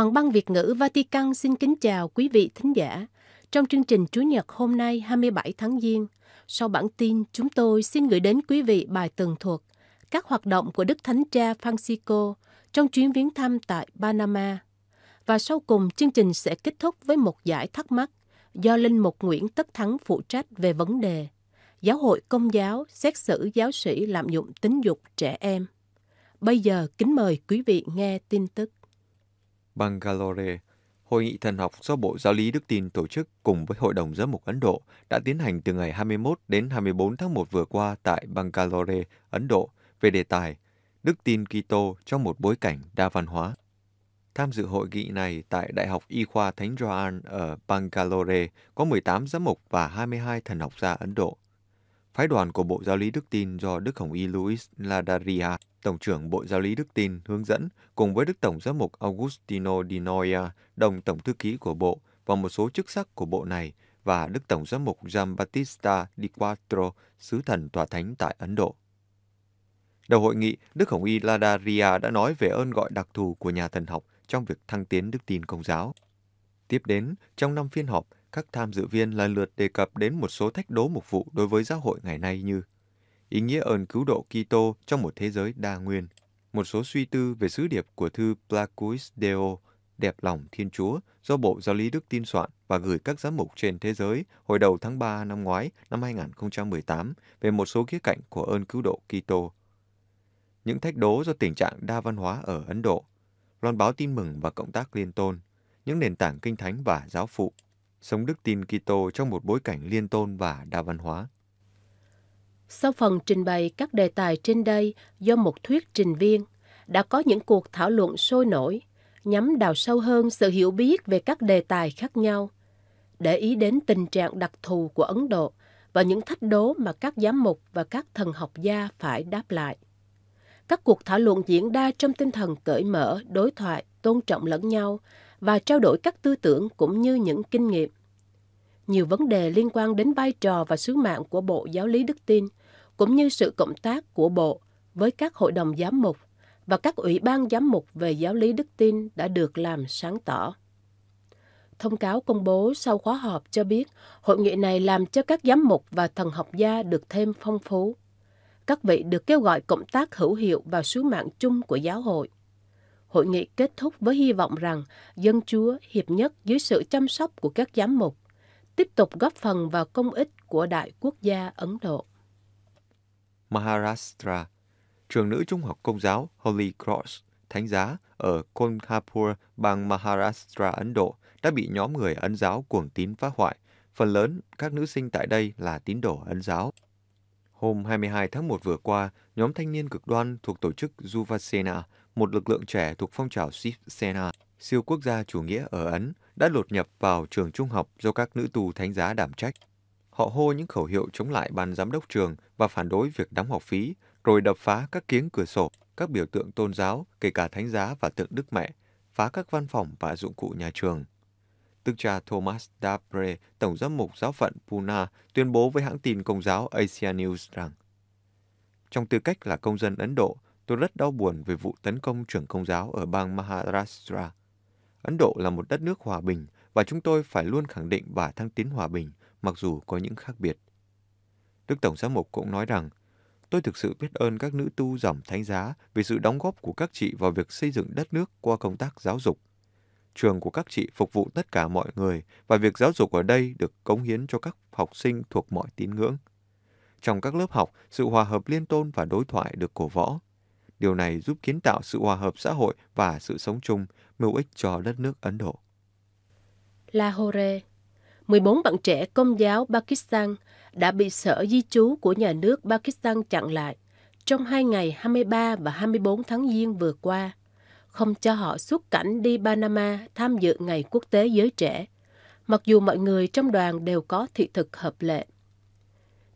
Toàn ban Việt ngữ Vatican xin kính chào quý vị thính giả. Trong chương trình Chủ Nhật hôm nay 27 tháng Giêng, sau bản tin chúng tôi xin gửi đến quý vị bài tường thuật các hoạt động của Đức Thánh Cha Francisco trong chuyến viếng thăm tại Panama. Và sau cùng chương trình sẽ kết thúc với một giải thắc mắc do Linh Mục Nguyễn Tất Thắng phụ trách về vấn đề Giáo hội Công giáo xét xử giáo sĩ lạm dụng tính dục trẻ em. Bây giờ kính mời quý vị nghe tin tức. Bangalore, Hội nghị thần học do Bộ Giáo lý Đức Tin tổ chức cùng với Hội đồng Giám mục Ấn Độ đã tiến hành từ ngày 21 đến 24 tháng 1 vừa qua tại Bangalore, Ấn Độ về đề tài Đức tin Kitô trong một bối cảnh đa văn hóa. Tham dự hội nghị này tại Đại học Y khoa Thánh Gioan ở Bangalore có 18 giám mục và 22 thần học gia Ấn Độ Phái đoàn của Bộ Giáo lý Đức Tin do Đức Hồng Y Luis Ladaria, Tổng trưởng Bộ Giáo lý Đức Tin, hướng dẫn, cùng với Đức Tổng giám mục Augustino Di Noia, đồng Tổng thư ký của Bộ, và một số chức sắc của Bộ này, và Đức Tổng giám mục Giambattista Di Quattro, sứ thần tòa thánh tại Ấn Độ. Đầu hội nghị, Đức Hồng Y Ladaria đã nói về ơn gọi đặc thù của nhà thần học trong việc thăng tiến đức tin công giáo. Tiếp đến, trong năm phiên họp, các tham dự viên lần lượt đề cập đến một số thách đố mục vụ đối với giáo hội ngày nay như ý nghĩa ơn cứu độ Kitô trong một thế giới đa nguyên, một số suy tư về sứ điệp của thư Placuis Deo, đẹp lòng Thiên Chúa do Bộ Giáo lý Đức tin soạn và gửi các giám mục trên thế giới hồi đầu tháng 3 năm ngoái, năm 2018 về một số khía cạnh của ơn cứu độ Kitô. Những thách đố do tình trạng đa văn hóa ở Ấn Độ, loan báo tin mừng và cộng tác liên tôn, những nền tảng kinh thánh và giáo phụ sống đức tin Kitô trong một bối cảnh liên tôn và đa văn hóa. Sau phần trình bày các đề tài trên đây do một thuyết trình viên, đã có những cuộc thảo luận sôi nổi nhắm đào sâu hơn sự hiểu biết về các đề tài khác nhau, để ý đến tình trạng đặc thù của Ấn Độ và những thách đố mà các giám mục và các thần học gia phải đáp lại. Các cuộc thảo luận diễn ra trong tinh thần cởi mở, đối thoại, tôn trọng lẫn nhau và trao đổi các tư tưởng cũng như những kinh nghiệm. Nhiều vấn đề liên quan đến vai trò và sứ mạng của Bộ Giáo lý Đức Tin, cũng như sự cộng tác của Bộ với các hội đồng giám mục và các ủy ban giám mục về giáo lý đức tin đã được làm sáng tỏ. Thông cáo công bố sau khóa họp cho biết hội nghị này làm cho các giám mục và thần học gia được thêm phong phú. Các vị được kêu gọi cộng tác hữu hiệu vào sứ mạng chung của giáo hội – Hội nghị kết thúc với hy vọng rằng dân chúa hiệp nhất dưới sự chăm sóc của các giám mục, tiếp tục góp phần vào công ích của đại quốc gia Ấn Độ. Maharashtra, trường nữ trung học công giáo Holy Cross, thánh giá ở Kolhapur, bang Maharashtra, Ấn Độ, đã bị nhóm người ấn giáo cuồng tín phá hoại. Phần lớn các nữ sinh tại đây là tín đồ ấn giáo. Hôm 22 tháng 1 vừa qua, nhóm thanh niên cực đoan thuộc tổ chức Juvasena một lực lượng trẻ thuộc phong trào Shiv Sena, siêu quốc gia chủ nghĩa ở Ấn, đã lột nhập vào trường trung học do các nữ tù thánh giá đảm trách. Họ hô những khẩu hiệu chống lại ban giám đốc trường và phản đối việc đóng học phí, rồi đập phá các kiến cửa sổ, các biểu tượng tôn giáo, kể cả thánh giá và tượng Đức Mẹ, phá các văn phòng và dụng cụ nhà trường. Tức cha Thomas Dabre, tổng giám mục giáo phận Pune, tuyên bố với hãng tin công giáo Asia News rằng Trong tư cách là công dân Ấn Độ, Tôi rất đau buồn về vụ tấn công trưởng công giáo ở bang Maharashtra. Ấn Độ là một đất nước hòa bình và chúng tôi phải luôn khẳng định và thăng tiến hòa bình mặc dù có những khác biệt. Đức Tổng giám mục cũng nói rằng Tôi thực sự biết ơn các nữ tu dòng thánh giá vì sự đóng góp của các chị vào việc xây dựng đất nước qua công tác giáo dục. Trường của các chị phục vụ tất cả mọi người và việc giáo dục ở đây được cống hiến cho các học sinh thuộc mọi tín ngưỡng. Trong các lớp học, sự hòa hợp liên tôn và đối thoại được cổ võ. Điều này giúp kiến tạo sự hòa hợp xã hội và sự sống chung, mưu ích cho đất nước Ấn Độ. Lahore 14 bạn trẻ công giáo Pakistan đã bị sở di trú của nhà nước Pakistan chặn lại trong hai ngày 23 và 24 tháng Giêng vừa qua, không cho họ xuất cảnh đi Panama tham dự Ngày Quốc tế Giới Trẻ, mặc dù mọi người trong đoàn đều có thị thực hợp lệ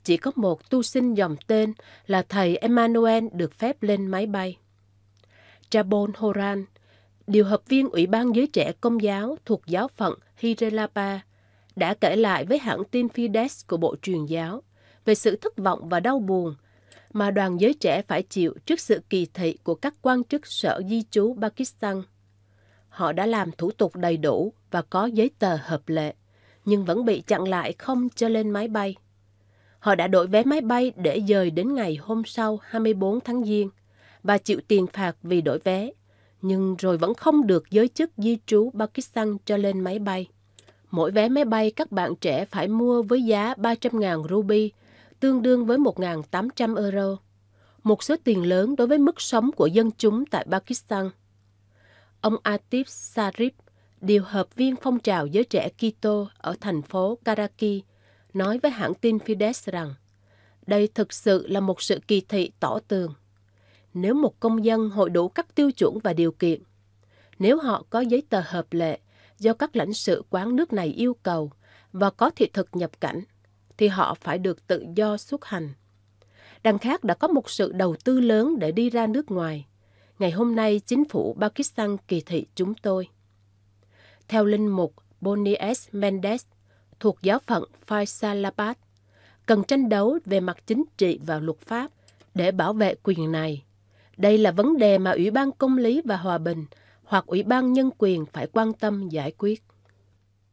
chỉ có một tu sinh dòng tên là thầy Emmanuel được phép lên máy bay. Trabon Horan, điều hợp viên Ủy ban Giới Trẻ Công giáo thuộc giáo phận Hirelapa, đã kể lại với hãng tin Fides của Bộ Truyền giáo về sự thất vọng và đau buồn mà đoàn giới trẻ phải chịu trước sự kỳ thị của các quan chức sở di trú Pakistan. Họ đã làm thủ tục đầy đủ và có giấy tờ hợp lệ, nhưng vẫn bị chặn lại không cho lên máy bay. Họ đã đổi vé máy bay để dời đến ngày hôm sau 24 tháng Giêng và chịu tiền phạt vì đổi vé, nhưng rồi vẫn không được giới chức di trú Pakistan cho lên máy bay. Mỗi vé máy bay các bạn trẻ phải mua với giá 300.000 ruby, tương đương với 1.800 euro, một số tiền lớn đối với mức sống của dân chúng tại Pakistan. Ông Atif Sarip, điều hợp viên phong trào giới trẻ Quito ở thành phố Karachi, nói với hãng tin Fides rằng đây thực sự là một sự kỳ thị tỏ tường. Nếu một công dân hội đủ các tiêu chuẩn và điều kiện, nếu họ có giấy tờ hợp lệ do các lãnh sự quán nước này yêu cầu và có thị thực nhập cảnh, thì họ phải được tự do xuất hành. Đằng khác đã có một sự đầu tư lớn để đi ra nước ngoài. Ngày hôm nay, chính phủ Pakistan kỳ thị chúng tôi. Theo linh mục Bonies Mendes, thuộc giáo phận Faisalabad, cần tranh đấu về mặt chính trị và luật pháp để bảo vệ quyền này. Đây là vấn đề mà Ủy ban Công lý và Hòa bình hoặc Ủy ban Nhân quyền phải quan tâm giải quyết.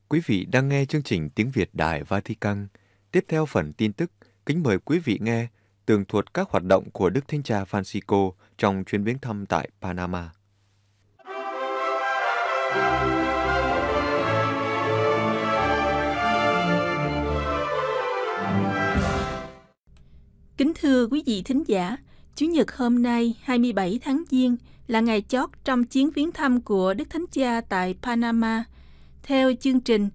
Quý vị đang nghe chương trình Tiếng Việt Đài Vatican. Tiếp theo phần tin tức, kính mời quý vị nghe tường thuật các hoạt động của Đức Thánh Cha Francisco trong chuyến viếng thăm tại Panama. thưa quý vị thính giả, Chủ nhật hôm nay 27 tháng Giêng là ngày chót trong chuyến viếng thăm của Đức Thánh Cha tại Panama. Theo chương trình,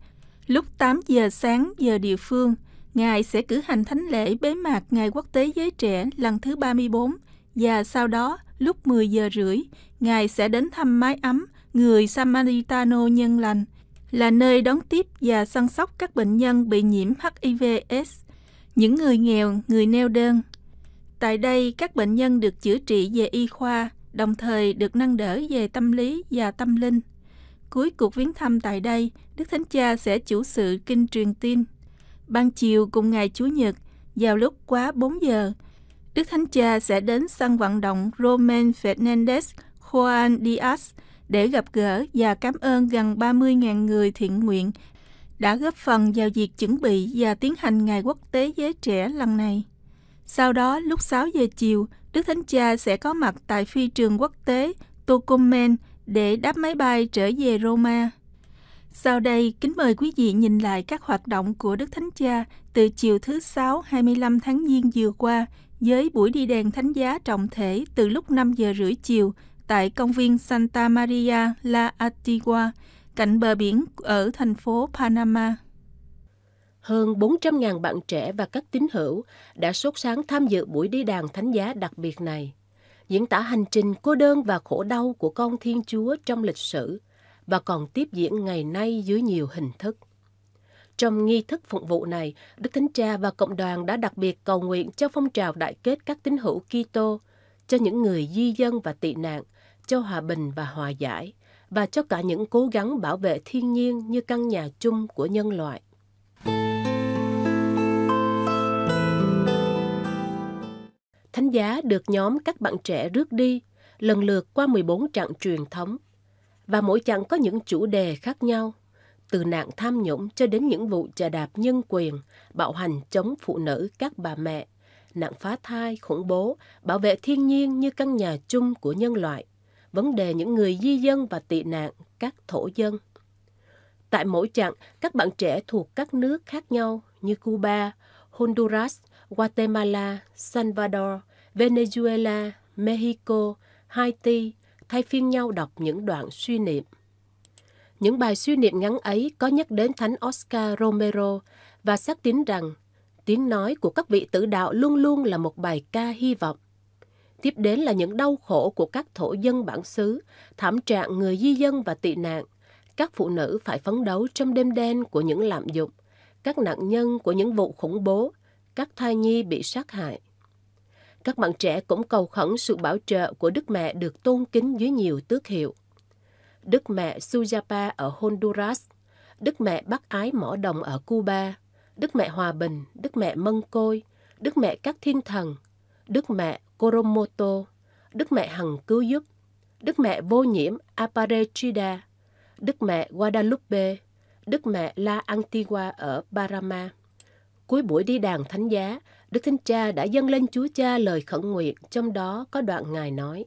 lúc 8 giờ sáng giờ địa phương, Ngài sẽ cử hành thánh lễ bế mạc Ngày Quốc tế Giới Trẻ lần thứ 34 và sau đó lúc 10 giờ rưỡi, Ngài sẽ đến thăm mái ấm người Samaritano nhân lành, là nơi đón tiếp và săn sóc các bệnh nhân bị nhiễm HIV/AIDS, những người nghèo, người neo đơn, Tại đây, các bệnh nhân được chữa trị về y khoa, đồng thời được nâng đỡ về tâm lý và tâm linh. Cuối cuộc viếng thăm tại đây, Đức Thánh Cha sẽ chủ sự kinh truyền tin. Ban chiều cùng ngày Chủ nhật, vào lúc quá 4 giờ, Đức Thánh Cha sẽ đến sân vận động Roman Fernandez Juan Diaz để gặp gỡ và cảm ơn gần 30.000 người thiện nguyện đã góp phần vào việc chuẩn bị và tiến hành Ngày Quốc tế Giới Trẻ lần này. Sau đó, lúc 6 giờ chiều, Đức Thánh Cha sẽ có mặt tại phi trường quốc tế Tocumen để đáp máy bay trở về Roma. Sau đây, kính mời quý vị nhìn lại các hoạt động của Đức Thánh Cha từ chiều thứ Sáu 25 tháng Giêng vừa qua với buổi đi đèn thánh giá trọng thể từ lúc 5 giờ rưỡi chiều tại công viên Santa Maria La Antigua, cạnh bờ biển ở thành phố Panama hơn 400.000 bạn trẻ và các tín hữu đã sốt sáng tham dự buổi đi đàn thánh giá đặc biệt này, diễn tả hành trình cô đơn và khổ đau của con Thiên Chúa trong lịch sử và còn tiếp diễn ngày nay dưới nhiều hình thức. Trong nghi thức phục vụ này, Đức Thánh Cha và cộng đoàn đã đặc biệt cầu nguyện cho phong trào đại kết các tín hữu Kitô, cho những người di dân và tị nạn, cho hòa bình và hòa giải, và cho cả những cố gắng bảo vệ thiên nhiên như căn nhà chung của nhân loại. thánh giá được nhóm các bạn trẻ rước đi lần lượt qua 14 trạng truyền thống và mỗi chặng có những chủ đề khác nhau, từ nạn tham nhũng cho đến những vụ chà đạp nhân quyền, bạo hành chống phụ nữ các bà mẹ, nạn phá thai, khủng bố, bảo vệ thiên nhiên như căn nhà chung của nhân loại, vấn đề những người di dân và tị nạn, các thổ dân. Tại mỗi chặng, các bạn trẻ thuộc các nước khác nhau như Cuba, Honduras, Guatemala, Salvador, Venezuela, Mexico, Haiti thay phiên nhau đọc những đoạn suy niệm. Những bài suy niệm ngắn ấy có nhắc đến Thánh Oscar Romero và xác tín rằng tiếng nói của các vị tử đạo luôn luôn là một bài ca hy vọng. Tiếp đến là những đau khổ của các thổ dân bản xứ, thảm trạng người di dân và tị nạn. Các phụ nữ phải phấn đấu trong đêm đen của những lạm dụng, các nạn nhân của những vụ khủng bố, các thai nhi bị sát hại các bạn trẻ cũng cầu khẩn sự bảo trợ của Đức Mẹ được tôn kính dưới nhiều tước hiệu. Đức Mẹ Sujapa ở Honduras, Đức Mẹ Bác Ái Mỏ Đồng ở Cuba, Đức Mẹ Hòa Bình, Đức Mẹ Mân Côi, Đức Mẹ Các Thiên Thần, Đức Mẹ Koromoto, Đức Mẹ Hằng Cứu Giúp, Đức Mẹ Vô Nhiễm Aparechida, Đức Mẹ Guadalupe, Đức Mẹ La Antigua ở Parama. Cuối buổi đi đàn thánh giá, Đức Thánh Cha đã dâng lên Chúa Cha lời khẩn nguyện, trong đó có đoạn Ngài nói.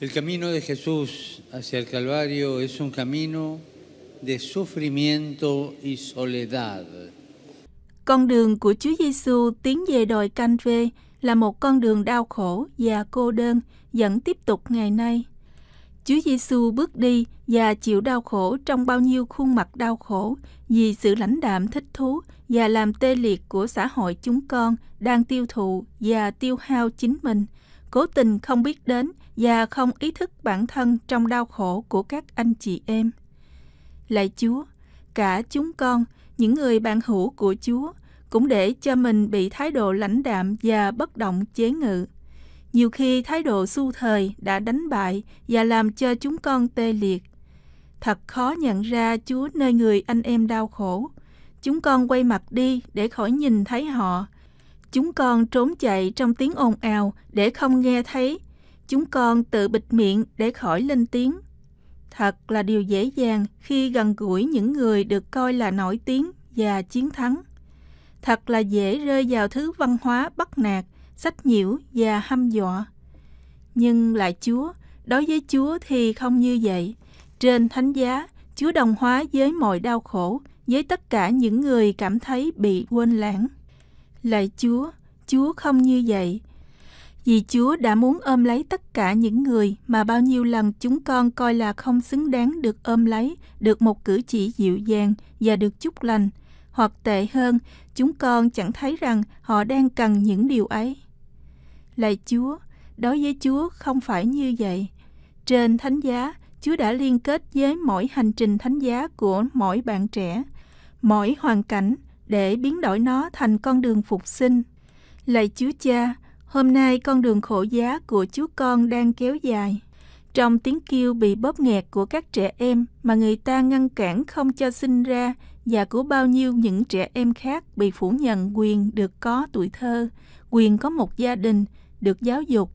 El camino de Jesús hacia el Calvario es un camino de sufrimiento y soledad. Con đường của Chúa Giêsu tiến về đồi Canh Vê là một con đường đau khổ và cô đơn vẫn tiếp tục ngày nay. Chúa Giêsu bước đi và chịu đau khổ trong bao nhiêu khuôn mặt đau khổ vì sự lãnh đạm thích thú và làm tê liệt của xã hội chúng con đang tiêu thụ và tiêu hao chính mình, cố tình không biết đến và không ý thức bản thân trong đau khổ của các anh chị em. Lạy Chúa, cả chúng con, những người bạn hữu của Chúa, cũng để cho mình bị thái độ lãnh đạm và bất động chế ngự nhiều khi thái độ xu thời đã đánh bại và làm cho chúng con tê liệt. Thật khó nhận ra Chúa nơi người anh em đau khổ. Chúng con quay mặt đi để khỏi nhìn thấy họ. Chúng con trốn chạy trong tiếng ồn ào để không nghe thấy. Chúng con tự bịt miệng để khỏi lên tiếng. Thật là điều dễ dàng khi gần gũi những người được coi là nổi tiếng và chiến thắng. Thật là dễ rơi vào thứ văn hóa bắt nạt – sách nhiễu và hăm dọa. Nhưng lại Chúa, đối với Chúa thì không như vậy. Trên thánh giá, Chúa đồng hóa với mọi đau khổ, với tất cả những người cảm thấy bị quên lãng. Lại Chúa, Chúa không như vậy. Vì Chúa đã muốn ôm lấy tất cả những người mà bao nhiêu lần chúng con coi là không xứng đáng được ôm lấy, được một cử chỉ dịu dàng và được chúc lành. Hoặc tệ hơn, chúng con chẳng thấy rằng họ đang cần những điều ấy. Lạy Chúa, đối với Chúa không phải như vậy. Trên thánh giá, Chúa đã liên kết với mỗi hành trình thánh giá của mỗi bạn trẻ, mỗi hoàn cảnh để biến đổi nó thành con đường phục sinh. Lạy Chúa Cha, hôm nay con đường khổ giá của Chúa con đang kéo dài. Trong tiếng kêu bị bóp nghẹt của các trẻ em mà người ta ngăn cản không cho sinh ra và của bao nhiêu những trẻ em khác bị phủ nhận quyền được có tuổi thơ, quyền có một gia đình, được giáo dục.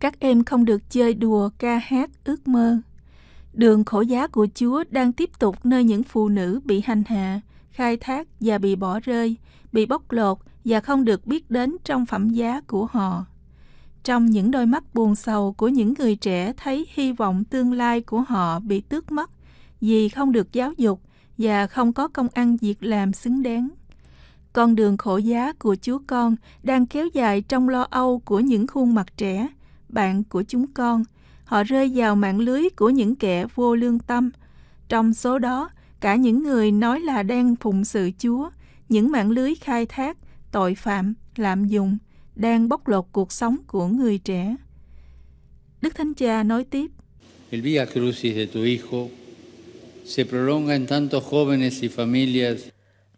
Các em không được chơi đùa, ca hát, ước mơ. Đường khổ giá của Chúa đang tiếp tục nơi những phụ nữ bị hành hạ, khai thác và bị bỏ rơi, bị bóc lột và không được biết đến trong phẩm giá của họ. Trong những đôi mắt buồn sầu của những người trẻ thấy hy vọng tương lai của họ bị tước mất vì không được giáo dục và không có công ăn việc làm xứng đáng. Con đường khổ giá của Chúa con đang kéo dài trong lo âu của những khuôn mặt trẻ, bạn của chúng con. Họ rơi vào mạng lưới của những kẻ vô lương tâm. Trong số đó, cả những người nói là đang phụng sự Chúa, những mạng lưới khai thác, tội phạm, lạm dụng, đang bóc lột cuộc sống của người trẻ. Đức Thánh Cha nói tiếp, El via crucis de tu hijo se prolonga en tantos jóvenes y familias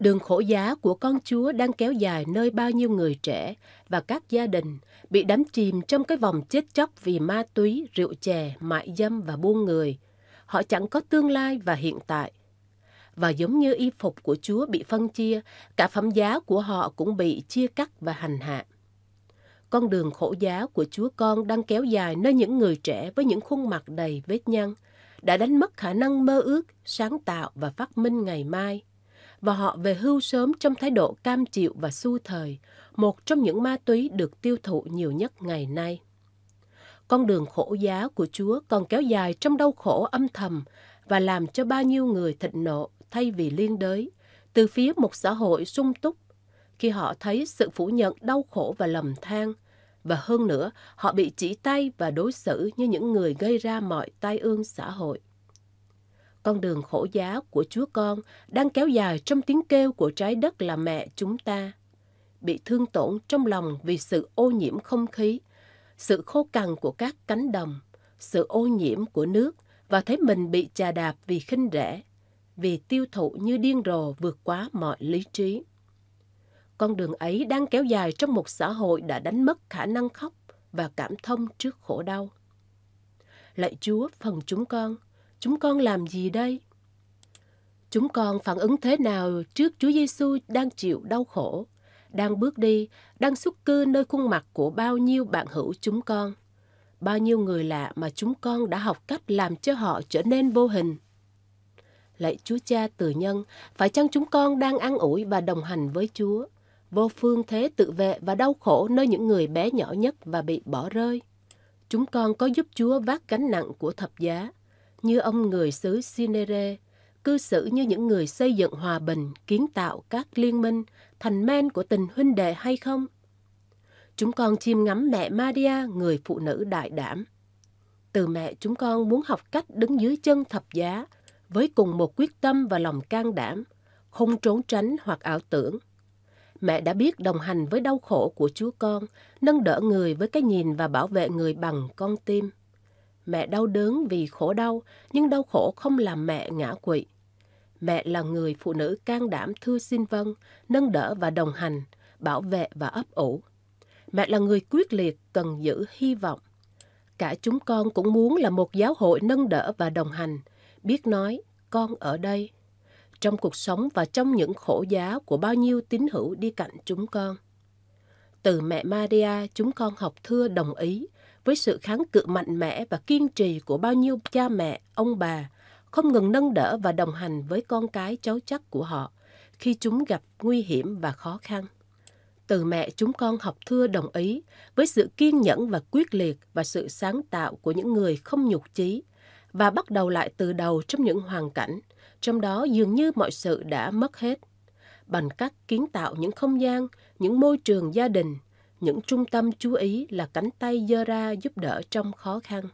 Đường khổ giá của con Chúa đang kéo dài nơi bao nhiêu người trẻ và các gia đình bị đắm chìm trong cái vòng chết chóc vì ma túy, rượu chè, mại dâm và buôn người. Họ chẳng có tương lai và hiện tại. Và giống như y phục của Chúa bị phân chia, cả phẩm giá của họ cũng bị chia cắt và hành hạ. Con đường khổ giá của Chúa con đang kéo dài nơi những người trẻ với những khuôn mặt đầy vết nhăn, đã đánh mất khả năng mơ ước, sáng tạo và phát minh ngày mai – và họ về hưu sớm trong thái độ cam chịu và su thời, một trong những ma túy được tiêu thụ nhiều nhất ngày nay. Con đường khổ giá của Chúa còn kéo dài trong đau khổ âm thầm và làm cho bao nhiêu người thịnh nộ thay vì liên đới, từ phía một xã hội sung túc, khi họ thấy sự phủ nhận đau khổ và lầm than, và hơn nữa, họ bị chỉ tay và đối xử như những người gây ra mọi tai ương xã hội con đường khổ giá của Chúa con đang kéo dài trong tiếng kêu của trái đất là mẹ chúng ta. Bị thương tổn trong lòng vì sự ô nhiễm không khí, sự khô cằn của các cánh đồng, sự ô nhiễm của nước và thấy mình bị chà đạp vì khinh rẻ, vì tiêu thụ như điên rồ vượt quá mọi lý trí. Con đường ấy đang kéo dài trong một xã hội đã đánh mất khả năng khóc và cảm thông trước khổ đau. Lạy Chúa, phần chúng con – chúng con làm gì đây? Chúng con phản ứng thế nào trước Chúa Giêsu đang chịu đau khổ, đang bước đi, đang xuất cư nơi khuôn mặt của bao nhiêu bạn hữu chúng con? Bao nhiêu người lạ mà chúng con đã học cách làm cho họ trở nên vô hình? Lạy Chúa Cha từ nhân, phải chăng chúng con đang an ủi và đồng hành với Chúa? Vô phương thế tự vệ và đau khổ nơi những người bé nhỏ nhất và bị bỏ rơi. Chúng con có giúp Chúa vác gánh nặng của thập giá, như ông người xứ Sinere, cư xử như những người xây dựng hòa bình, kiến tạo các liên minh, thành men của tình huynh đệ hay không? Chúng con chiêm ngắm mẹ Maria, người phụ nữ đại đảm. Từ mẹ chúng con muốn học cách đứng dưới chân thập giá, với cùng một quyết tâm và lòng can đảm, không trốn tránh hoặc ảo tưởng. Mẹ đã biết đồng hành với đau khổ của chúa con, nâng đỡ người với cái nhìn và bảo vệ người bằng con tim. Mẹ đau đớn vì khổ đau, nhưng đau khổ không làm mẹ ngã quỵ. Mẹ là người phụ nữ can đảm thưa xin vâng, nâng đỡ và đồng hành, bảo vệ và ấp ủ. Mẹ là người quyết liệt, cần giữ hy vọng. Cả chúng con cũng muốn là một giáo hội nâng đỡ và đồng hành, biết nói, con ở đây. Trong cuộc sống và trong những khổ giá của bao nhiêu tín hữu đi cạnh chúng con. Từ mẹ Maria, chúng con học thưa đồng ý với sự kháng cự mạnh mẽ và kiên trì của bao nhiêu cha mẹ, ông bà, không ngừng nâng đỡ và đồng hành với con cái cháu chắc của họ khi chúng gặp nguy hiểm và khó khăn. Từ mẹ chúng con học thưa đồng ý với sự kiên nhẫn và quyết liệt và sự sáng tạo của những người không nhục chí và bắt đầu lại từ đầu trong những hoàn cảnh, trong đó dường như mọi sự đã mất hết. Bằng cách kiến tạo những không gian, những môi trường gia đình, những trung tâm chú ý là cánh tay dơ ra giúp đỡ trong khó khăn.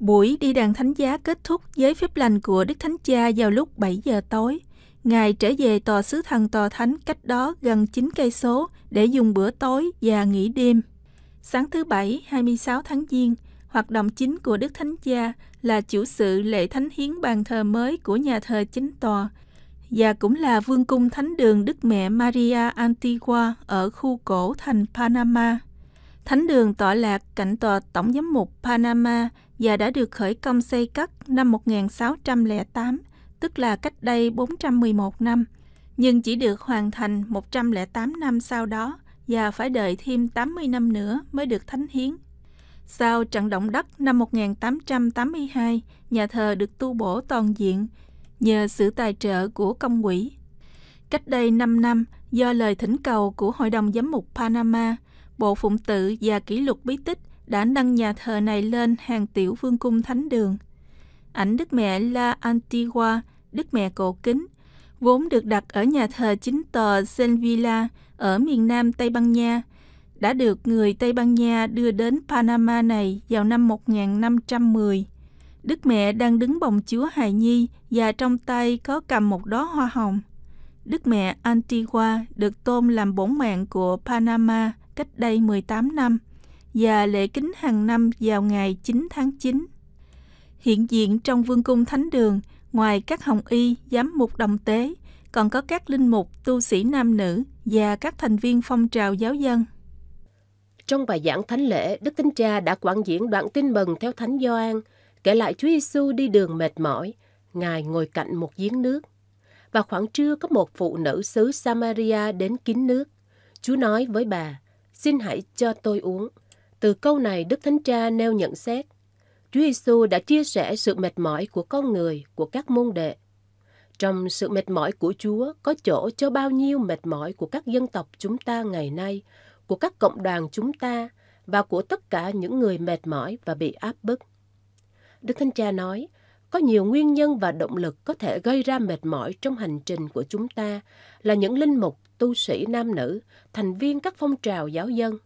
Buổi đi đàn thánh giá kết thúc với phép lành của Đức Thánh Cha vào lúc 7 giờ tối. Ngài trở về tòa sứ thần tòa thánh cách đó gần 9 cây số để dùng bữa tối và nghỉ đêm. Sáng thứ Bảy, 26 tháng Giêng, Hoạt động chính của Đức Thánh Cha là chủ sự lễ thánh hiến bàn thờ mới của nhà thờ chính tòa và cũng là vương cung thánh đường Đức Mẹ Maria Antigua ở khu cổ thành Panama. Thánh đường tọa lạc cạnh tòa Tổng giám mục Panama và đã được khởi công xây cất năm 1608, tức là cách đây 411 năm, nhưng chỉ được hoàn thành 108 năm sau đó và phải đợi thêm 80 năm nữa mới được thánh hiến sau trận động đất năm 1882, nhà thờ được tu bổ toàn diện nhờ sự tài trợ của công quỹ. Cách đây 5 năm, do lời thỉnh cầu của Hội đồng Giám mục Panama, Bộ Phụng tự và Kỷ lục Bí tích đã nâng nhà thờ này lên hàng tiểu vương cung thánh đường. Ảnh Đức Mẹ La Antigua, Đức Mẹ Cổ Kính, vốn được đặt ở nhà thờ chính tòa Senvilla ở miền nam Tây Ban Nha, đã được người Tây Ban Nha đưa đến Panama này vào năm 1510. Đức mẹ đang đứng bồng chúa hài nhi và trong tay có cầm một đóa hoa hồng. Đức mẹ Antigua được tôn làm bổn mạng của Panama cách đây 18 năm và lễ kính hàng năm vào ngày 9 tháng 9. Hiện diện trong vương cung thánh đường, ngoài các hồng y, giám mục đồng tế, còn có các linh mục, tu sĩ nam nữ và các thành viên phong trào giáo dân. Trong bài giảng thánh lễ, Đức Thánh Cha đã quảng diễn đoạn tin mừng theo Thánh Gioan, kể lại Chúa Giêsu đi đường mệt mỏi, Ngài ngồi cạnh một giếng nước. Và khoảng trưa có một phụ nữ xứ Samaria đến kín nước. Chúa nói với bà, xin hãy cho tôi uống. Từ câu này Đức Thánh Cha nêu nhận xét, Chúa Giêsu đã chia sẻ sự mệt mỏi của con người, của các môn đệ. Trong sự mệt mỏi của Chúa có chỗ cho bao nhiêu mệt mỏi của các dân tộc chúng ta ngày nay, của các cộng đoàn chúng ta và của tất cả những người mệt mỏi và bị áp bức. Đức Thánh Cha nói, có nhiều nguyên nhân và động lực có thể gây ra mệt mỏi trong hành trình của chúng ta là những linh mục, tu sĩ nam nữ, thành viên các phong trào giáo dân.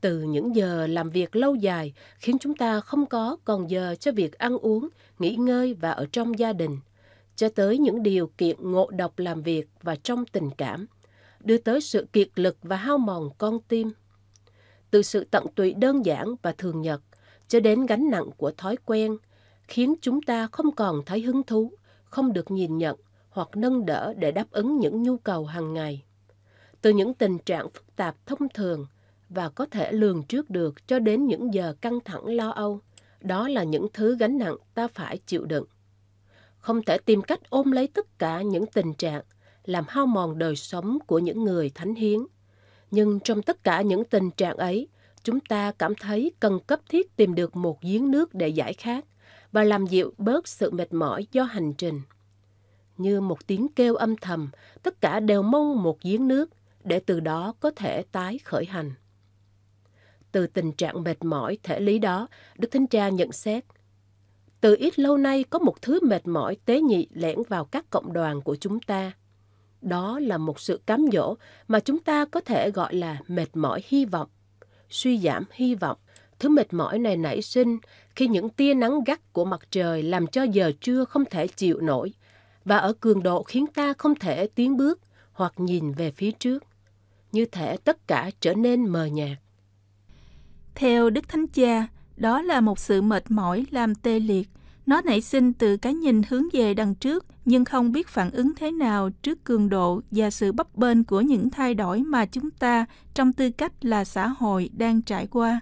Từ những giờ làm việc lâu dài khiến chúng ta không có còn giờ cho việc ăn uống, nghỉ ngơi và ở trong gia đình, cho tới những điều kiện ngộ độc làm việc và trong tình cảm – đưa tới sự kiệt lực và hao mòn con tim. Từ sự tận tụy đơn giản và thường nhật cho đến gánh nặng của thói quen khiến chúng ta không còn thấy hứng thú, không được nhìn nhận hoặc nâng đỡ để đáp ứng những nhu cầu hàng ngày. Từ những tình trạng phức tạp thông thường và có thể lường trước được cho đến những giờ căng thẳng lo âu, đó là những thứ gánh nặng ta phải chịu đựng. Không thể tìm cách ôm lấy tất cả những tình trạng làm hao mòn đời sống của những người thánh hiến. Nhưng trong tất cả những tình trạng ấy, chúng ta cảm thấy cần cấp thiết tìm được một giếng nước để giải khát và làm dịu bớt sự mệt mỏi do hành trình. Như một tiếng kêu âm thầm, tất cả đều mong một giếng nước để từ đó có thể tái khởi hành. Từ tình trạng mệt mỏi thể lý đó, Đức Thánh Cha nhận xét, từ ít lâu nay có một thứ mệt mỏi tế nhị lẻn vào các cộng đoàn của chúng ta – đó là một sự cám dỗ mà chúng ta có thể gọi là mệt mỏi hy vọng, suy giảm hy vọng. Thứ mệt mỏi này nảy sinh khi những tia nắng gắt của mặt trời làm cho giờ trưa không thể chịu nổi và ở cường độ khiến ta không thể tiến bước hoặc nhìn về phía trước. Như thể tất cả trở nên mờ nhạt. Theo Đức Thánh Cha, đó là một sự mệt mỏi làm tê liệt – nó nảy sinh từ cái nhìn hướng về đằng trước nhưng không biết phản ứng thế nào trước cường độ và sự bấp bênh của những thay đổi mà chúng ta trong tư cách là xã hội đang trải qua.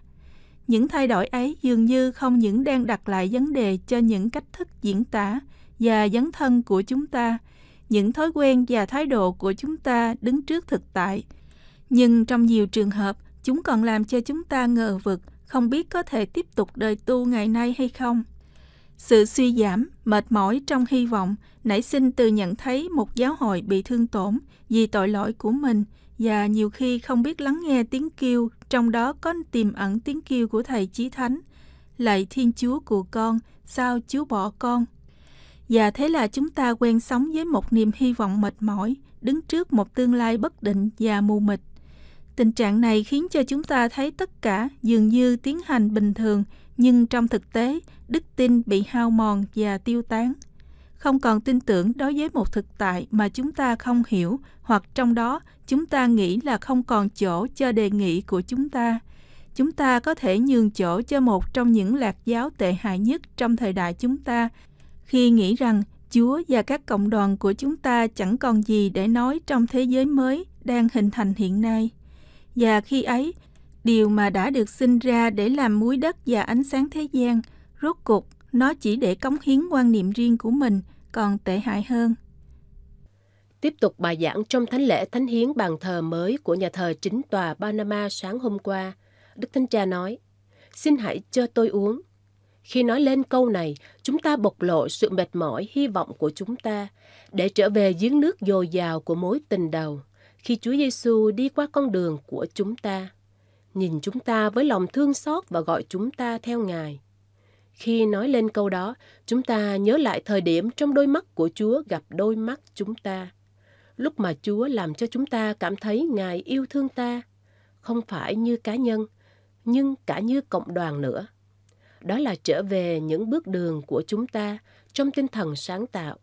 Những thay đổi ấy dường như không những đang đặt lại vấn đề cho những cách thức diễn tả và dấn thân của chúng ta, những thói quen và thái độ của chúng ta đứng trước thực tại. Nhưng trong nhiều trường hợp, chúng còn làm cho chúng ta ngờ vực, không biết có thể tiếp tục đời tu ngày nay hay không. Sự suy giảm, mệt mỏi trong hy vọng nảy sinh từ nhận thấy một giáo hội bị thương tổn vì tội lỗi của mình và nhiều khi không biết lắng nghe tiếng kêu, trong đó có tiềm ẩn tiếng kêu của Thầy Chí Thánh. Lạy Thiên Chúa của con, sao Chúa bỏ con? Và thế là chúng ta quen sống với một niềm hy vọng mệt mỏi, đứng trước một tương lai bất định và mù mịt. Tình trạng này khiến cho chúng ta thấy tất cả dường như tiến hành bình thường nhưng trong thực tế, đức tin bị hao mòn và tiêu tán. Không còn tin tưởng đối với một thực tại mà chúng ta không hiểu hoặc trong đó chúng ta nghĩ là không còn chỗ cho đề nghị của chúng ta. Chúng ta có thể nhường chỗ cho một trong những lạc giáo tệ hại nhất trong thời đại chúng ta khi nghĩ rằng Chúa và các cộng đoàn của chúng ta chẳng còn gì để nói trong thế giới mới đang hình thành hiện nay. Và khi ấy, Điều mà đã được sinh ra để làm muối đất và ánh sáng thế gian, rốt cục nó chỉ để cống hiến quan niệm riêng của mình, còn tệ hại hơn. Tiếp tục bài giảng trong thánh lễ thánh hiến bàn thờ mới của nhà thờ chính tòa Panama sáng hôm qua, Đức Thánh Cha nói, xin hãy cho tôi uống. Khi nói lên câu này, chúng ta bộc lộ sự mệt mỏi hy vọng của chúng ta để trở về giếng nước dồi dào của mối tình đầu khi Chúa Giêsu đi qua con đường của chúng ta nhìn chúng ta với lòng thương xót và gọi chúng ta theo Ngài. Khi nói lên câu đó, chúng ta nhớ lại thời điểm trong đôi mắt của Chúa gặp đôi mắt chúng ta. Lúc mà Chúa làm cho chúng ta cảm thấy Ngài yêu thương ta, không phải như cá nhân, nhưng cả như cộng đoàn nữa. Đó là trở về những bước đường của chúng ta trong tinh thần sáng tạo.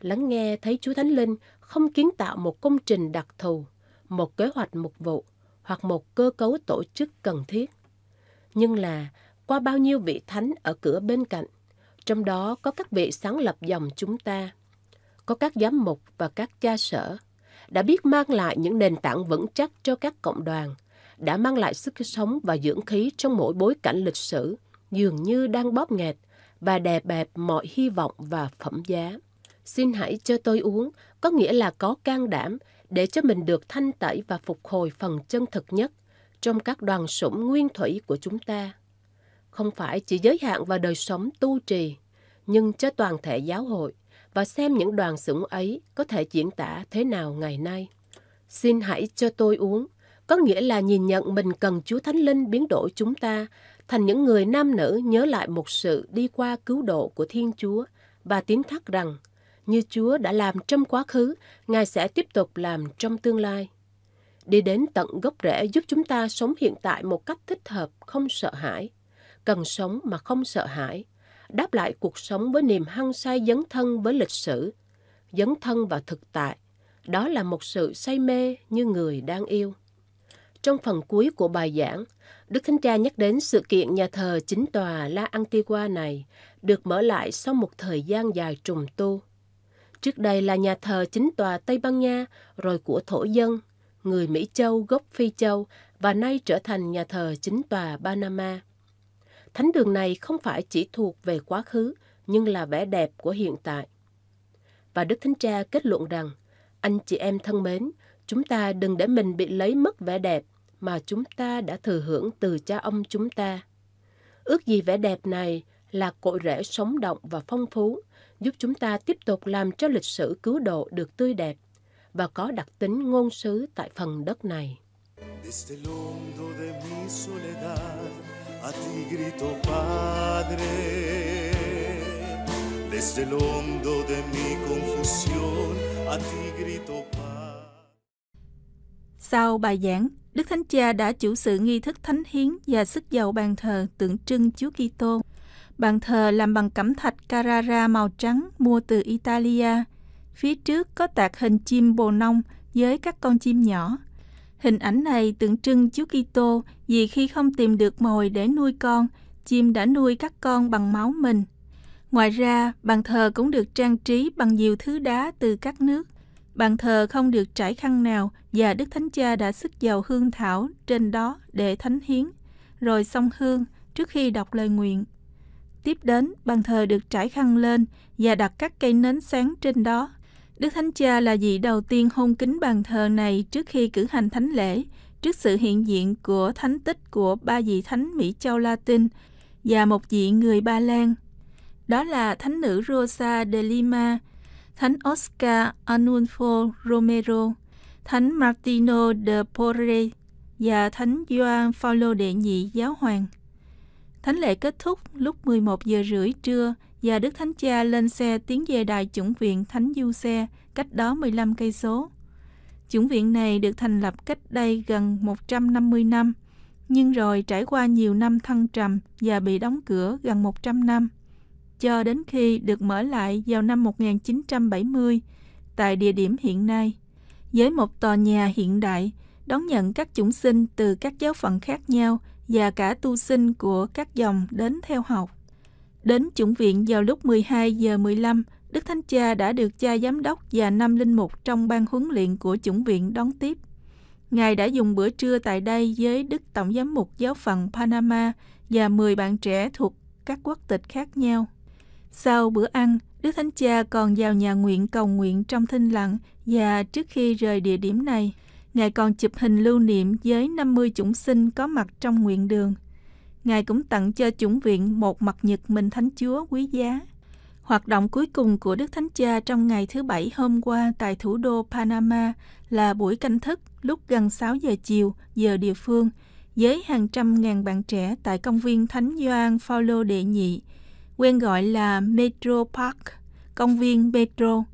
Lắng nghe thấy Chúa Thánh Linh không kiến tạo một công trình đặc thù, một kế hoạch mục vụ, hoặc một cơ cấu tổ chức cần thiết. Nhưng là qua bao nhiêu vị thánh ở cửa bên cạnh, trong đó có các vị sáng lập dòng chúng ta, có các giám mục và các cha sở, đã biết mang lại những nền tảng vững chắc cho các cộng đoàn, đã mang lại sức sống và dưỡng khí trong mỗi bối cảnh lịch sử, dường như đang bóp nghẹt và đè bẹp mọi hy vọng và phẩm giá. Xin hãy cho tôi uống, có nghĩa là có can đảm để cho mình được thanh tẩy và phục hồi phần chân thực nhất trong các đoàn sủng nguyên thủy của chúng ta. Không phải chỉ giới hạn vào đời sống tu trì, nhưng cho toàn thể giáo hội và xem những đoàn sủng ấy có thể diễn tả thế nào ngày nay. Xin hãy cho tôi uống, có nghĩa là nhìn nhận mình cần Chúa Thánh Linh biến đổi chúng ta thành những người nam nữ nhớ lại một sự đi qua cứu độ của Thiên Chúa và tín thác rằng như Chúa đã làm trong quá khứ, Ngài sẽ tiếp tục làm trong tương lai. Đi đến tận gốc rễ giúp chúng ta sống hiện tại một cách thích hợp, không sợ hãi. Cần sống mà không sợ hãi. Đáp lại cuộc sống với niềm hăng say dấn thân với lịch sử, dấn thân vào thực tại. Đó là một sự say mê như người đang yêu. Trong phần cuối của bài giảng, Đức Thánh Cha nhắc đến sự kiện nhà thờ chính tòa La Antigua này được mở lại sau một thời gian dài trùng tu. Trước đây là nhà thờ chính tòa Tây Ban Nha, rồi của thổ dân, người Mỹ Châu gốc Phi Châu và nay trở thành nhà thờ chính tòa Panama. Thánh đường này không phải chỉ thuộc về quá khứ, nhưng là vẻ đẹp của hiện tại. Và Đức Thánh Cha kết luận rằng, anh chị em thân mến, chúng ta đừng để mình bị lấy mất vẻ đẹp mà chúng ta đã thừa hưởng từ cha ông chúng ta. Ước gì vẻ đẹp này là cội rễ sống động và phong phú, giúp chúng ta tiếp tục làm cho lịch sử cứu độ được tươi đẹp và có đặc tính ngôn sứ tại phần đất này. Desde el hondo de mi soledad, a ti grito Padre. Desde el hondo de mi confusión, a ti grito Padre. Sau bài giảng, Đức Thánh Cha đã chủ sự nghi thức thánh hiến và sức giàu bàn thờ tượng trưng Chúa Kitô Bàn thờ làm bằng cẩm thạch Carrara màu trắng mua từ Italia. Phía trước có tạc hình chim bồ nông với các con chim nhỏ. Hình ảnh này tượng trưng Chúa Kitô vì khi không tìm được mồi để nuôi con, chim đã nuôi các con bằng máu mình. Ngoài ra, bàn thờ cũng được trang trí bằng nhiều thứ đá từ các nước. Bàn thờ không được trải khăn nào và Đức Thánh Cha đã xức dầu hương thảo trên đó để thánh hiến, rồi xong hương trước khi đọc lời nguyện. Tiếp đến, bàn thờ được trải khăn lên và đặt các cây nến sáng trên đó. Đức Thánh Cha là vị đầu tiên hôn kính bàn thờ này trước khi cử hành thánh lễ, trước sự hiện diện của thánh tích của ba vị thánh Mỹ Châu Latin và một vị người Ba Lan. Đó là thánh nữ Rosa de Lima, thánh Oscar Anulfo Romero, thánh Martino de Porre và thánh Joan Paulo đệ nhị giáo hoàng. Thánh lễ kết thúc lúc 11 giờ rưỡi trưa và Đức Thánh Cha lên xe tiến về đài chủng viện Thánh Du Xe, cách đó 15 cây số. Chủng viện này được thành lập cách đây gần 150 năm, nhưng rồi trải qua nhiều năm thăng trầm và bị đóng cửa gần 100 năm, cho đến khi được mở lại vào năm 1970 tại địa điểm hiện nay, với một tòa nhà hiện đại đón nhận các chủng sinh từ các giáo phận khác nhau và cả tu sinh của các dòng đến theo học. Đến chủng viện vào lúc 12 giờ 15, Đức Thánh Cha đã được cha giám đốc và năm linh mục trong ban huấn luyện của chủng viện đón tiếp. Ngài đã dùng bữa trưa tại đây với Đức Tổng giám mục giáo phận Panama và 10 bạn trẻ thuộc các quốc tịch khác nhau. Sau bữa ăn, Đức Thánh Cha còn vào nhà nguyện cầu nguyện trong thinh lặng và trước khi rời địa điểm này, Ngài còn chụp hình lưu niệm với 50 chủng sinh có mặt trong nguyện đường. Ngài cũng tặng cho chủng viện một mặt nhật mình Thánh Chúa quý giá. Hoạt động cuối cùng của Đức Thánh Cha trong ngày thứ Bảy hôm qua tại thủ đô Panama là buổi canh thức lúc gần 6 giờ chiều giờ địa phương với hàng trăm ngàn bạn trẻ tại công viên Thánh Gioan Paulo Đệ Nhị, quen gọi là Metro Park, công viên Metro,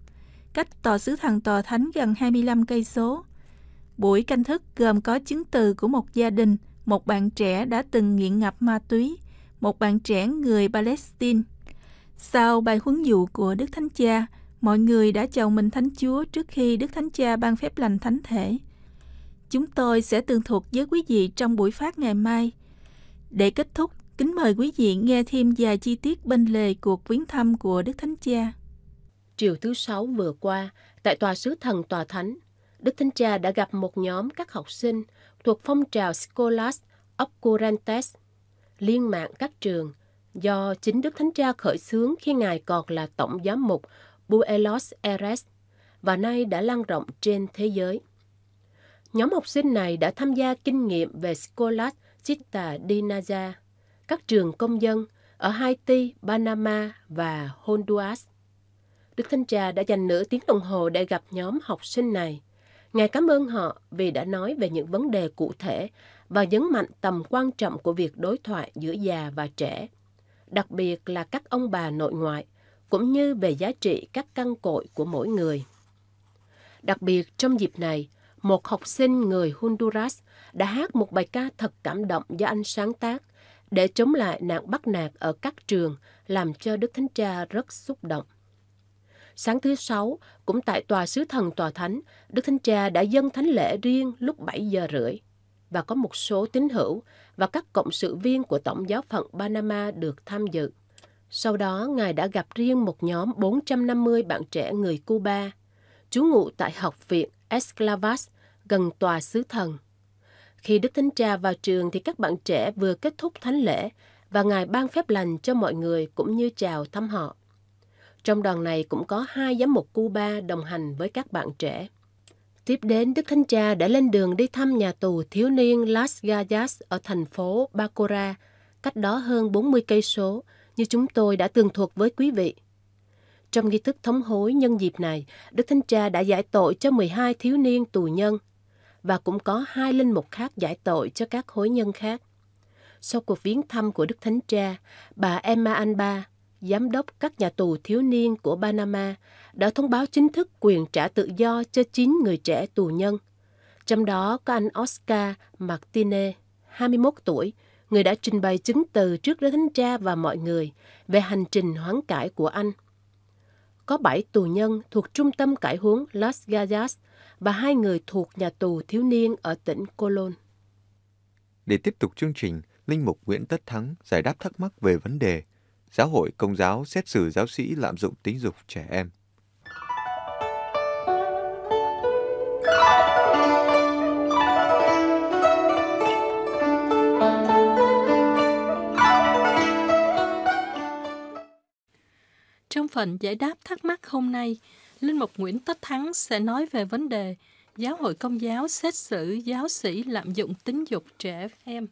cách tòa sứ thần tòa thánh gần 25 cây số Buổi canh thức gồm có chứng từ của một gia đình, một bạn trẻ đã từng nghiện ngập ma túy, một bạn trẻ người Palestine. Sau bài huấn dụ của Đức Thánh Cha, mọi người đã chào mình Thánh Chúa trước khi Đức Thánh Cha ban phép lành Thánh Thể. Chúng tôi sẽ tường thuật với quý vị trong buổi phát ngày mai. Để kết thúc, kính mời quý vị nghe thêm vài chi tiết bên lề cuộc viếng thăm của Đức Thánh Cha. Chiều thứ sáu vừa qua, tại Tòa Sứ Thần Tòa Thánh, Đức Thánh Cha đã gặp một nhóm các học sinh thuộc phong trào Scholas Obscurantes, liên mạng các trường, do chính Đức Thánh Cha khởi xướng khi Ngài còn là Tổng Giám mục Buenos Aires và nay đã lan rộng trên thế giới. Nhóm học sinh này đã tham gia kinh nghiệm về Scholas Chita Dinaja, các trường công dân ở Haiti, Panama và Honduras. Đức Thánh Cha đã dành nửa tiếng đồng hồ để gặp nhóm học sinh này Ngài cảm ơn họ vì đã nói về những vấn đề cụ thể và nhấn mạnh tầm quan trọng của việc đối thoại giữa già và trẻ, đặc biệt là các ông bà nội ngoại, cũng như về giá trị các căn cội của mỗi người. Đặc biệt trong dịp này, một học sinh người Honduras đã hát một bài ca thật cảm động do anh sáng tác để chống lại nạn bắt nạt ở các trường làm cho Đức Thánh Cha rất xúc động. Sáng thứ sáu, cũng tại tòa sứ thần tòa thánh, Đức Thánh Cha đã dâng thánh lễ riêng lúc 7 giờ rưỡi và có một số tín hữu và các cộng sự viên của Tổng giáo phận Panama được tham dự. Sau đó, Ngài đã gặp riêng một nhóm 450 bạn trẻ người Cuba, trú ngụ tại Học viện Esclavas gần tòa sứ thần. Khi Đức Thánh Cha vào trường thì các bạn trẻ vừa kết thúc thánh lễ và Ngài ban phép lành cho mọi người cũng như chào thăm họ. Trong đoàn này cũng có hai giám mục Cuba đồng hành với các bạn trẻ. Tiếp đến, Đức Thánh Cha đã lên đường đi thăm nhà tù thiếu niên Las Gajas ở thành phố Bacora, cách đó hơn 40 cây số, như chúng tôi đã tường thuật với quý vị. Trong nghi thức thống hối nhân dịp này, Đức Thánh Cha đã giải tội cho 12 thiếu niên tù nhân và cũng có hai linh mục khác giải tội cho các hối nhân khác. Sau cuộc viếng thăm của Đức Thánh Cha, bà Emma Anba, giám đốc các nhà tù thiếu niên của Panama, đã thông báo chính thức quyền trả tự do cho 9 người trẻ tù nhân. Trong đó có anh Oscar Martinez, 21 tuổi, người đã trình bày chứng từ trước đến thánh tra và mọi người về hành trình hoán cải của anh. Có 7 tù nhân thuộc trung tâm cải huấn Las Gajas và hai người thuộc nhà tù thiếu niên ở tỉnh Colon. Để tiếp tục chương trình, Linh Mục Nguyễn Tất Thắng giải đáp thắc mắc về vấn đề Giáo hội Công giáo xét xử giáo sĩ lạm dụng tính dục trẻ em. Trong phần giải đáp thắc mắc hôm nay, Linh Mục Nguyễn Tất Thắng sẽ nói về vấn đề Giáo hội Công giáo xét xử giáo sĩ lạm dụng tính dục trẻ em.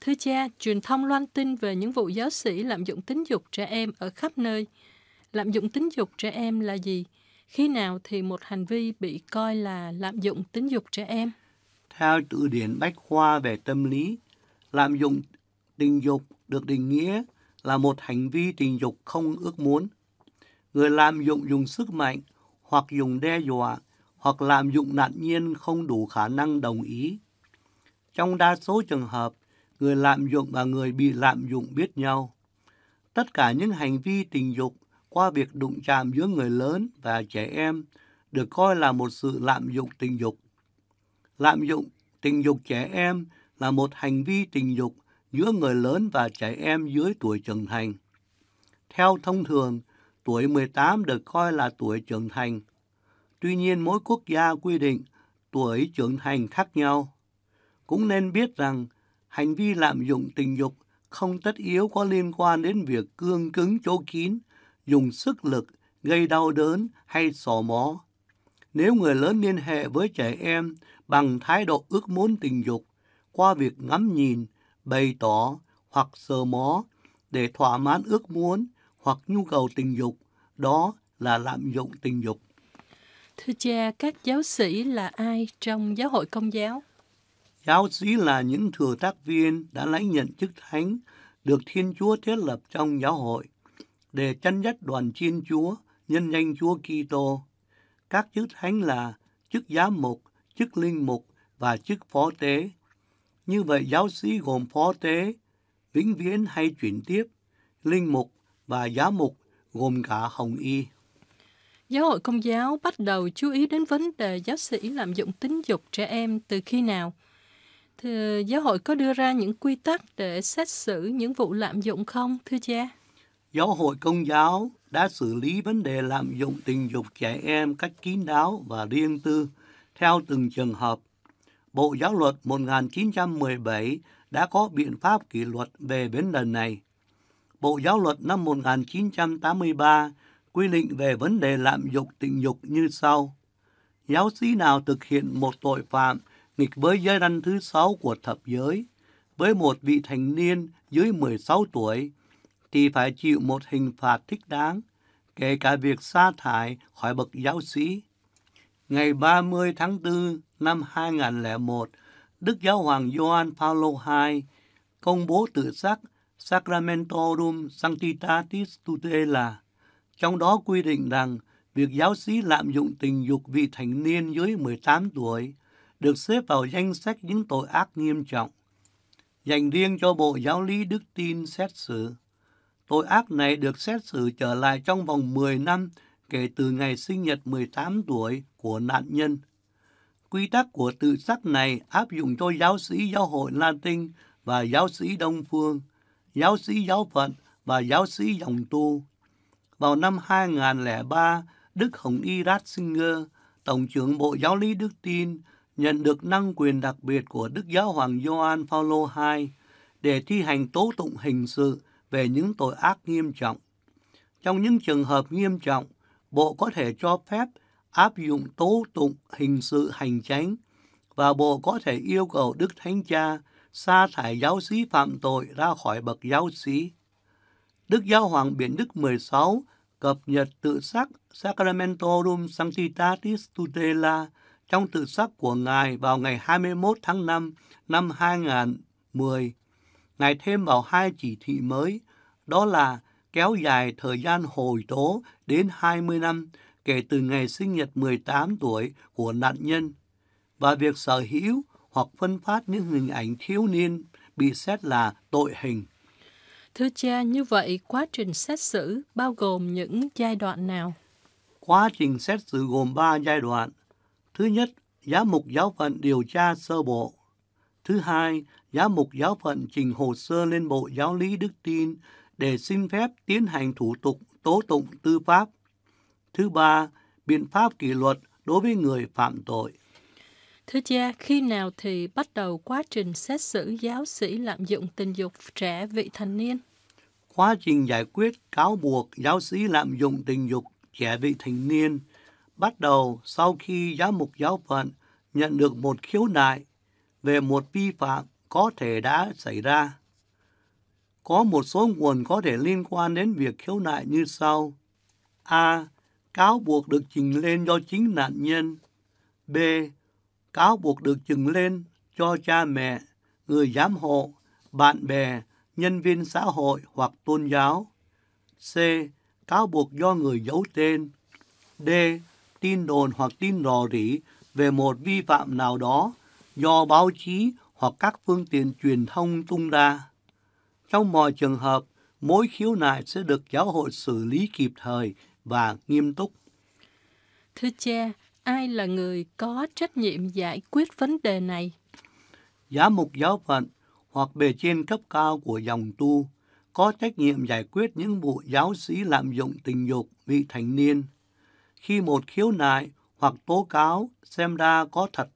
Thưa cha, truyền thông loan tin về những vụ giáo sĩ lạm dụng tính dục trẻ em ở khắp nơi. Lạm dụng tính dục trẻ em là gì? Khi nào thì một hành vi bị coi là lạm dụng tính dục trẻ em? Theo từ điển Bách Khoa về tâm lý, lạm dụng tình dục được định nghĩa là một hành vi tình dục không ước muốn. Người lạm dụng dùng sức mạnh hoặc dùng đe dọa hoặc lạm dụng nạn nhiên không đủ khả năng đồng ý. Trong đa số trường hợp, người lạm dụng và người bị lạm dụng biết nhau. Tất cả những hành vi tình dục qua việc đụng chạm giữa người lớn và trẻ em được coi là một sự lạm dụng tình dục. Lạm dụng tình dục trẻ em là một hành vi tình dục giữa người lớn và trẻ em dưới tuổi trưởng thành. Theo thông thường, tuổi 18 được coi là tuổi trưởng thành. Tuy nhiên mỗi quốc gia quy định tuổi trưởng thành khác nhau. Cũng nên biết rằng hành vi lạm dụng tình dục không tất yếu có liên quan đến việc cương cứng chỗ kín, dùng sức lực, gây đau đớn hay sò mó. Nếu người lớn liên hệ với trẻ em bằng thái độ ước muốn tình dục qua việc ngắm nhìn, bày tỏ hoặc sờ mó để thỏa mãn ước muốn hoặc nhu cầu tình dục, đó là lạm dụng tình dục. Thưa cha, các giáo sĩ là ai trong giáo hội công giáo? Giáo sĩ là những thừa tác viên đã lãnh nhận chức thánh được Thiên Chúa thiết lập trong giáo hội để chăn dắt đoàn chiên Chúa nhân danh Chúa Kitô. Các chức thánh là chức giám mục, chức linh mục và chức phó tế. Như vậy giáo sĩ gồm phó tế, vĩnh viễn hay chuyển tiếp, linh mục và giám mục gồm cả hồng y. Giáo hội Công giáo bắt đầu chú ý đến vấn đề giáo sĩ lạm dụng tính dục trẻ em từ khi nào – thì giáo hội có đưa ra những quy tắc để xét xử những vụ lạm dụng không, thưa cha? Giáo hội Công giáo đã xử lý vấn đề lạm dụng tình dục trẻ em cách kín đáo và riêng tư theo từng trường hợp. Bộ Giáo luật 1917 đã có biện pháp kỷ luật về vấn đề này. Bộ Giáo luật năm 1983 quy định về vấn đề lạm dụng tình dục như sau. Giáo sĩ nào thực hiện một tội phạm nghịch với giới răn thứ sáu của thập giới, với một vị thành niên dưới 16 tuổi, thì phải chịu một hình phạt thích đáng, kể cả việc sa thải khỏi bậc giáo sĩ. Ngày 30 tháng 4 năm 2001, Đức Giáo hoàng Gioan Paulo II công bố tự sắc Sacramentorum Sanctitatis Tutela, trong đó quy định rằng việc giáo sĩ lạm dụng tình dục vị thành niên dưới 18 tuổi được xếp vào danh sách những tội ác nghiêm trọng, dành riêng cho Bộ Giáo lý Đức Tin xét xử. Tội ác này được xét xử trở lại trong vòng 10 năm kể từ ngày sinh nhật 18 tuổi của nạn nhân. Quy tắc của tự sắc này áp dụng cho giáo sĩ giáo hội Latin và giáo sĩ Đông Phương, giáo sĩ giáo phận và giáo sĩ dòng tu. Vào năm 2003, Đức Hồng Y Ratzinger, Tổng trưởng Bộ Giáo lý Đức Tin, nhận được năng quyền đặc biệt của Đức Giáo Hoàng Gioan Paulo II để thi hành tố tụng hình sự về những tội ác nghiêm trọng. Trong những trường hợp nghiêm trọng, Bộ có thể cho phép áp dụng tố tụng hình sự hành tránh và Bộ có thể yêu cầu Đức Thánh Cha sa thải giáo sĩ phạm tội ra khỏi bậc giáo sĩ. Đức Giáo Hoàng Biển Đức 16 cập nhật tự sắc Sacramentorum Sanctitatis Tutela trong tự sắc của Ngài vào ngày 21 tháng 5 năm 2010. Ngài thêm vào hai chỉ thị mới, đó là kéo dài thời gian hồi tố đến 20 năm kể từ ngày sinh nhật 18 tuổi của nạn nhân và việc sở hữu hoặc phân phát những hình ảnh thiếu niên bị xét là tội hình. Thưa cha, như vậy quá trình xét xử bao gồm những giai đoạn nào? Quá trình xét xử gồm 3 giai đoạn. Thứ nhất, giám mục giáo phận điều tra sơ bộ. Thứ hai, giám mục giáo phận trình hồ sơ lên Bộ Giáo lý Đức Tin để xin phép tiến hành thủ tục tố tụng tư pháp. Thứ ba, biện pháp kỷ luật đối với người phạm tội. Thưa cha, khi nào thì bắt đầu quá trình xét xử giáo sĩ lạm dụng tình dục trẻ vị thành niên? Quá trình giải quyết cáo buộc giáo sĩ lạm dụng tình dục trẻ vị thành niên bắt đầu sau khi giám mục giáo phận nhận được một khiếu nại về một vi phạm có thể đã xảy ra. Có một số nguồn có thể liên quan đến việc khiếu nại như sau. A. Cáo buộc được trình lên do chính nạn nhân. B. Cáo buộc được trình lên cho cha mẹ, người giám hộ, bạn bè, nhân viên xã hội hoặc tôn giáo. C. Cáo buộc do người giấu tên. D tin đồn hoặc tin rò rỉ về một vi phạm nào đó do báo chí hoặc các phương tiện truyền thông tung ra. Trong mọi trường hợp, mỗi khiếu nại sẽ được giáo hội xử lý kịp thời và nghiêm túc. Thưa cha, ai là người có trách nhiệm giải quyết vấn đề này? Giá mục giáo phận hoặc bề trên cấp cao của dòng tu có trách nhiệm giải quyết những vụ giáo sĩ lạm dụng tình dục vị thành niên – khi một khiếu nại hoặc tố cáo xem ra có thật,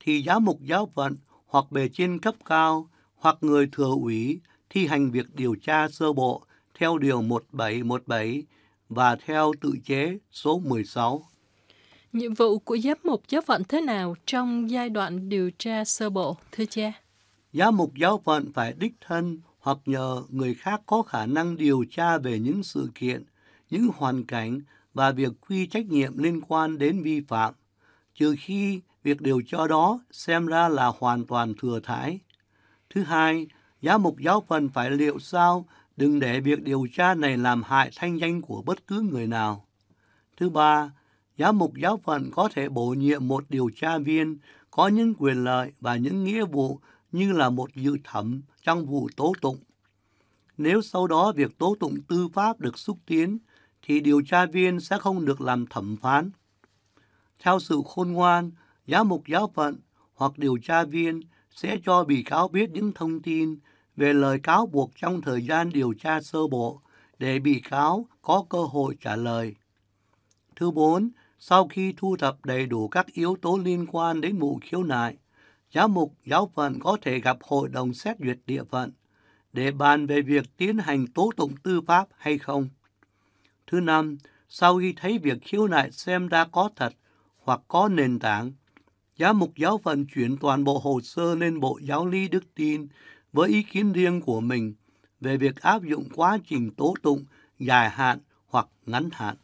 thì giám mục giáo phận hoặc bề trên cấp cao hoặc người thừa ủy thi hành việc điều tra sơ bộ theo Điều 1717 và theo tự chế số 16. Nhiệm vụ của giám mục giáo phận thế nào trong giai đoạn điều tra sơ bộ, thưa cha? Giám mục giáo phận phải đích thân hoặc nhờ người khác có khả năng điều tra về những sự kiện, những hoàn cảnh và việc quy trách nhiệm liên quan đến vi phạm, trừ khi việc điều tra đó xem ra là hoàn toàn thừa thãi. Thứ hai, giám mục giáo phần phải liệu sao đừng để việc điều tra này làm hại thanh danh của bất cứ người nào. Thứ ba, giám mục giáo phận có thể bổ nhiệm một điều tra viên có những quyền lợi và những nghĩa vụ như là một dự thẩm trong vụ tố tụng. Nếu sau đó việc tố tụng tư pháp được xúc tiến, thì điều tra viên sẽ không được làm thẩm phán. Theo sự khôn ngoan, giáo mục giáo phận hoặc điều tra viên sẽ cho bị cáo biết những thông tin về lời cáo buộc trong thời gian điều tra sơ bộ để bị cáo có cơ hội trả lời. Thứ bốn, sau khi thu thập đầy đủ các yếu tố liên quan đến vụ khiếu nại, giáo mục giáo phận có thể gặp hội đồng xét duyệt địa phận để bàn về việc tiến hành tố tụng tư pháp hay không. Thứ năm, sau khi thấy việc khiếu nại xem ra có thật hoặc có nền tảng, giám mục giáo phận chuyển toàn bộ hồ sơ lên Bộ Giáo lý Đức Tin với ý kiến riêng của mình về việc áp dụng quá trình tố tụng dài hạn hoặc ngắn hạn.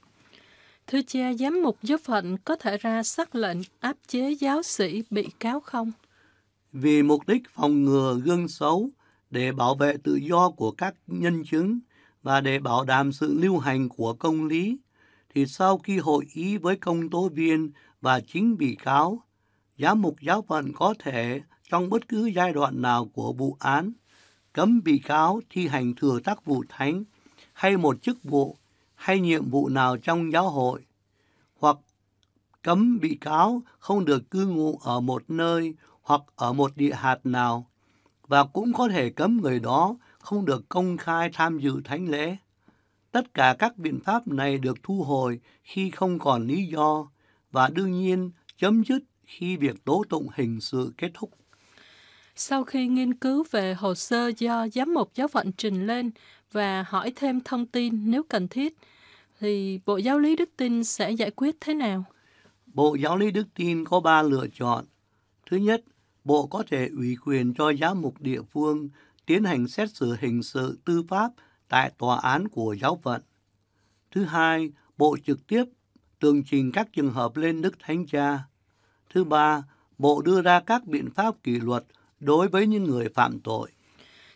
Thưa cha, giám mục giáo phận có thể ra sắc lệnh áp chế giáo sĩ bị cáo không? Vì mục đích phòng ngừa gương xấu để bảo vệ tự do của các nhân chứng, và để bảo đảm sự lưu hành của công lý, thì sau khi hội ý với công tố viên và chính bị cáo, giám mục giáo phận có thể, trong bất cứ giai đoạn nào của vụ án, cấm bị cáo thi hành thừa tác vụ thánh hay một chức vụ hay nhiệm vụ nào trong giáo hội, hoặc cấm bị cáo không được cư ngụ ở một nơi hoặc ở một địa hạt nào, và cũng có thể cấm người đó không được công khai tham dự thánh lễ. Tất cả các biện pháp này được thu hồi khi không còn lý do và đương nhiên chấm dứt khi việc tố tụng hình sự kết thúc. Sau khi nghiên cứu về hồ sơ do giám mục giáo phận trình lên và hỏi thêm thông tin nếu cần thiết, thì Bộ Giáo lý Đức Tin sẽ giải quyết thế nào? Bộ Giáo lý Đức Tin có ba lựa chọn. Thứ nhất, Bộ có thể ủy quyền cho giám mục địa phương tiến hành xét xử hình sự tư pháp tại tòa án của giáo phận. Thứ hai, Bộ trực tiếp tường trình các trường hợp lên Đức Thánh Cha. Thứ ba, Bộ đưa ra các biện pháp kỷ luật đối với những người phạm tội.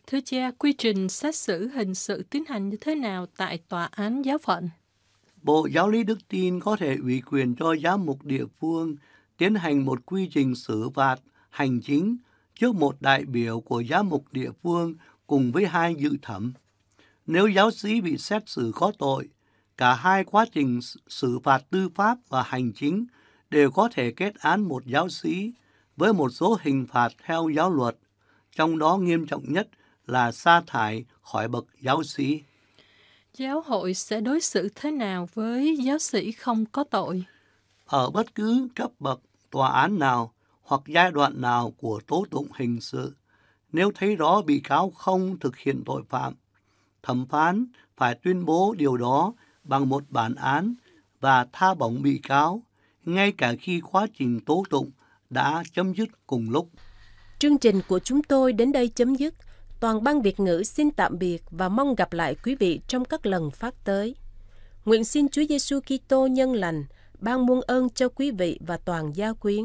Thưa cha, quy trình xét xử hình sự tiến hành như thế nào tại tòa án giáo phận? Bộ Giáo lý Đức Tin có thể ủy quyền cho giám mục địa phương tiến hành một quy trình xử phạt hành chính trước một đại biểu của giám mục địa phương cùng với hai dự thẩm. Nếu giáo sĩ bị xét xử có tội, cả hai quá trình xử phạt tư pháp và hành chính đều có thể kết án một giáo sĩ với một số hình phạt theo giáo luật, trong đó nghiêm trọng nhất là sa thải khỏi bậc giáo sĩ. Giáo hội sẽ đối xử thế nào với giáo sĩ không có tội? Ở bất cứ cấp bậc tòa án nào, hoặc giai đoạn nào của tố tụng hình sự. Nếu thấy rõ bị cáo không thực hiện tội phạm, thẩm phán phải tuyên bố điều đó bằng một bản án và tha bổng bị cáo, ngay cả khi quá trình tố tụng đã chấm dứt cùng lúc. Chương trình của chúng tôi đến đây chấm dứt. Toàn ban Việt ngữ xin tạm biệt và mong gặp lại quý vị trong các lần phát tới. Nguyện xin Chúa Giêsu Kitô nhân lành ban muôn ơn cho quý vị và toàn gia quyến.